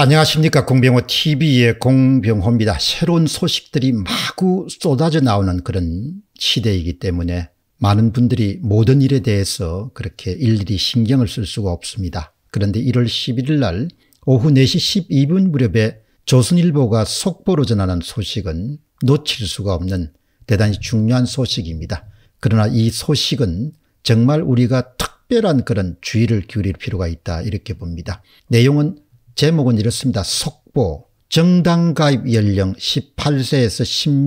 안녕하십니까 공병호 tv의 공병호입니다. 새로운 소식들이 마구 쏟아져 나오는 그런 시대이기 때문에 많은 분들이 모든 일에 대해서 그렇게 일일이 신경을 쓸 수가 없습니다. 그런데 1월 11일 날 오후 4시 12분 무렵에 조선일보가 속보로 전하는 소식은 놓칠 수가 없는 대단히 중요한 소식입니다. 그러나 이 소식은 정말 우리가 특별한 그런 주의를 기울일 필요가 있다 이렇게 봅니다. 내용은 제목은 이렇습니다. 속보 정당가입 연령 18세에서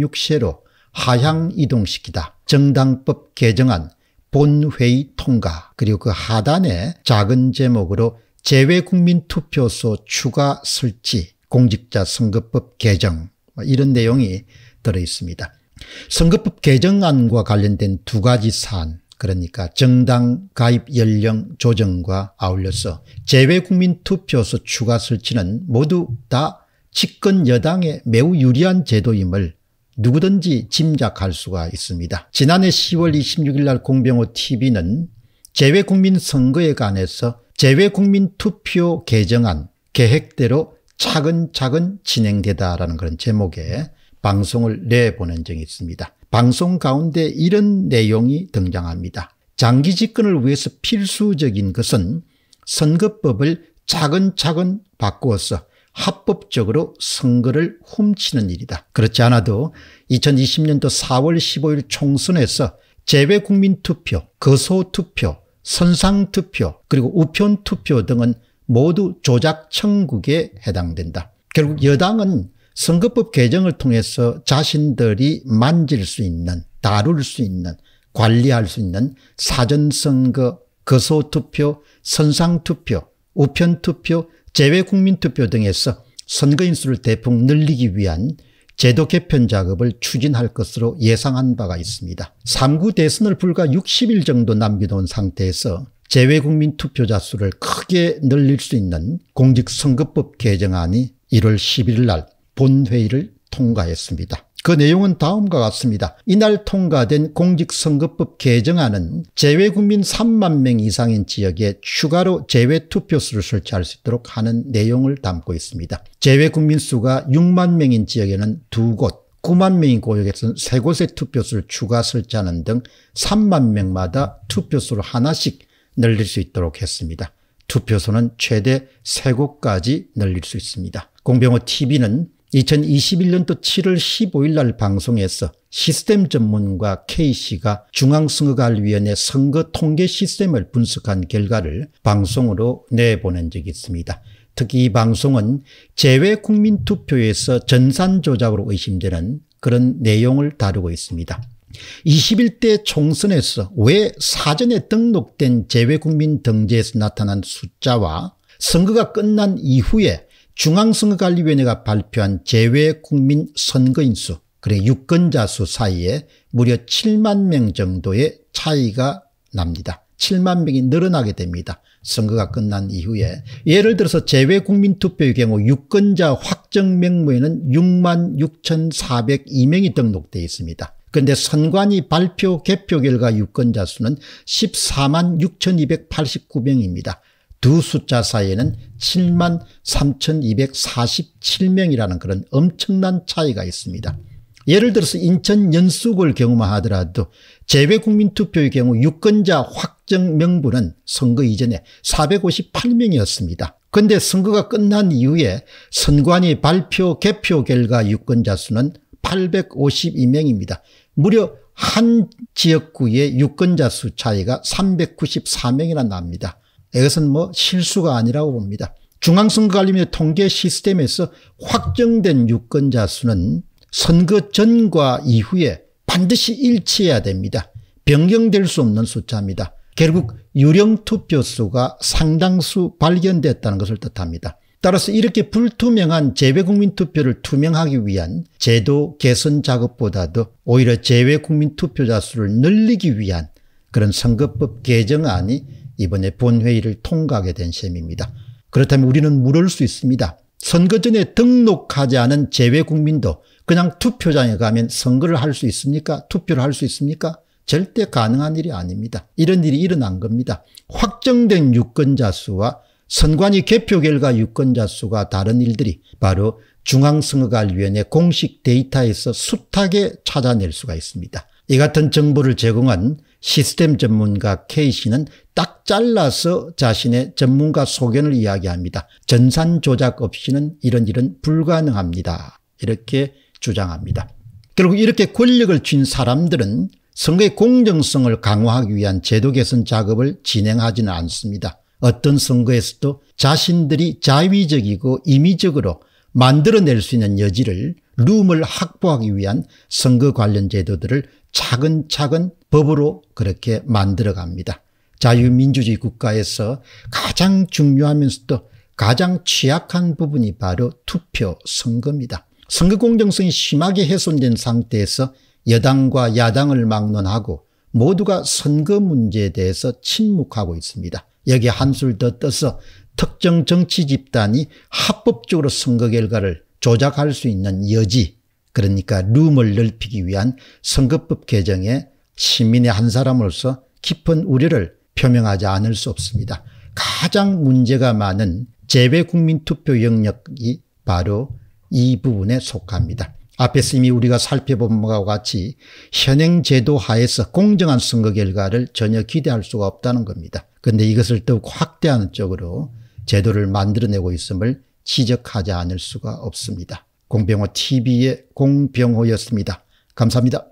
16세로 하향 이동시키다. 정당법 개정안 본회의 통과 그리고 그 하단에 작은 제목으로 재외국민투표소 추가 설치 공직자 선거법 개정 뭐 이런 내용이 들어있습니다. 선거법 개정안과 관련된 두 가지 사안 그러니까 정당 가입 연령 조정과 아울려서 재외국민 투표소 추가 설치는 모두 다 집권 여당에 매우 유리한 제도임을 누구든지 짐작할 수가 있습니다. 지난해 10월 26일 날 공병호 tv는 재외국민 선거에 관해서 재외국민 투표 개정안 계획대로 차근차근 진행되다라는 그런 제목의 방송을 내보낸 적이 있습니다. 방송 가운데 이런 내용이 등장합니다. 장기 집권을 위해서 필수적인 것은 선거법을 차근차근 바꾸어서 합법적으로 선거를 훔치는 일이다. 그렇지 않아도 2020년도 4월 15일 총선에서 재외국민투표, 거소투표, 선상투표 그리고 우편투표 등은 모두 조작 청구에 해당된다. 결국 여당은 선거법 개정을 통해서 자신들이 만질 수 있는 다룰 수 있는 관리할 수 있는 사전선거 거소투표 선상투표 우편투표 재외국민투표 등에서 선거인 수를 대폭 늘리기 위한 제도 개편 작업을 추진할 것으로 예상한 바가 있습니다. 3구 대선을 불과 60일 정도 남겨놓은 상태에서 재외국민 투표자 수를 크게 늘릴 수 있는 공직선거법 개정안이 1월 11일 날 본회의를 통과했습니다. 그 내용은 다음과 같습니다. 이날 통과된 공직선거법 개정안은 제외국민 3만 명 이상인 지역에 추가로 제외투표소를 설치할 수 있도록 하는 내용을 담고 있습니다. 제외국민 수가 6만 명인 지역에는 두곳 9만 명인 고역에서는 3곳의 투표소를 추가 설치하는 등 3만 명마다 투표소를 하나씩 늘릴 수 있도록 했습니다. 투표소는 최대 3곳까지 늘릴 수 있습니다. 공병호 TV는 2021년도 7월 15일 날 방송에서 시스템 전문가 K씨가 중앙선거관리위원회 선거 통계 시스템을 분석한 결과를 방송으로 내보낸 적이 있습니다. 특히 이 방송은 재외 국민투표에서 전산 조작으로 의심되는 그런 내용을 다루고 있습니다. 21대 총선에서 왜 사전에 등록된 재외국민 등재에서 나타난 숫자와 선거가 끝난 이후에 중앙선거관리위원회가 발표한 재외국민 선거인 수 그래 유권자 수 사이에 무려 7만 명 정도의 차이가 납니다. 7만 명이 늘어나게 됩니다. 선거가 끝난 이후에 예를 들어서 재외국민투표의 경우 유권자 확정 명부에는 6만 6,402명이 등록되어 있습니다. 그런데 선관위 발표 개표 결과 유권자 수는 14만 6,289명입니다. 두 숫자 사이에는 7만 3247명이라는 그런 엄청난 차이가 있습니다. 예를 들어서 인천 연수구를 경험하더라도 재외국민투표의 경우 유권자 확정 명부는 선거 이전에 458명이었습니다. 근데 선거가 끝난 이후에 선관위 발표 개표 결과 유권자 수는 852명입니다. 무려 한 지역구의 유권자 수 차이가 394명이나 납니다. 이것은 뭐 실수가 아니라고 봅니다. 중앙선거관리위 원회 통계 시스템에서 확정된 유권자 수는 선거 전과 이후에 반드시 일치해야 됩니다. 변경될 수 없는 숫자입니다. 결국 유령투표수가 상당수 발견됐다는 것을 뜻합니다. 따라서 이렇게 불투명한 재외국민투표를 투명하기 위한 제도 개선 작업보다도 오히려 재외국민투표자 수를 늘리기 위한 그런 선거법 개정안이 이번에 본회의를 통과하게 된 셈입니다. 그렇다면 우리는 물을 수 있습니다. 선거전에 등록하지 않은 재외국민도 그냥 투표장에 가면 선거를 할 수 있습니까? 투표를 할 수 있습니까? 절대 가능한 일이 아닙니다. 이런 일이 일어난 겁니다. 확정된 유권자 수와 선관위 개표 결과 유권자 수가 다른 일들이 바로 중앙선거관리위원회 공식 데이터에서 숱하게 찾아낼 수가 있습니다. 이 같은 정보를 제공한 시스템 전문가 K씨는 딱 잘라서 자신의 전문가 소견을 이야기합니다. 전산 조작 없이는 이런 일은 불가능합니다. 이렇게 주장합니다. 결국 이렇게 권력을 쥔 사람들은 선거의 공정성을 강화하기 위한 제도 개선 작업을 진행하지는 않습니다. 어떤 선거에서도 자신들이 자위적이고 임의적으로 만들어낼 수 있는 여지를 룸을 확보하기 위한 선거 관련 제도들을 차근차근 법으로 그렇게 만들어 갑니다. 자유민주주의 국가에서 가장 중요하면서도 가장 취약한 부분이 바로 투표 선거입니다. 선거 공정성이 심하게 훼손된 상태에서 여당과 야당을 막론하고 모두가 선거 문제에 대해서 침묵하고 있습니다. 여기에 한술 더 떠서 특정 정치 집단이 합법적으로 선거 결과를 조작할 수 있는 여지 그러니까 룸을 넓히기 위한 선거법 개정에 시민의 한 사람으로서 깊은 우려를 표명하지 않을 수 없습니다. 가장 문제가 많은 재배국민투표 영역이 바로 이 부분에 속합니다. 앞에서 이미 우리가 살펴본 것과 같이 현행 제도 하에서 공정한 선거 결과를 전혀 기대할 수가 없다는 겁니다. 그런데 이것을 더욱 확대하는 쪽으로 제도를 만들어내고 있음을 지적하지 않을 수가 없습니다. 공병호 TV의 공병호였습니다. 감사합니다.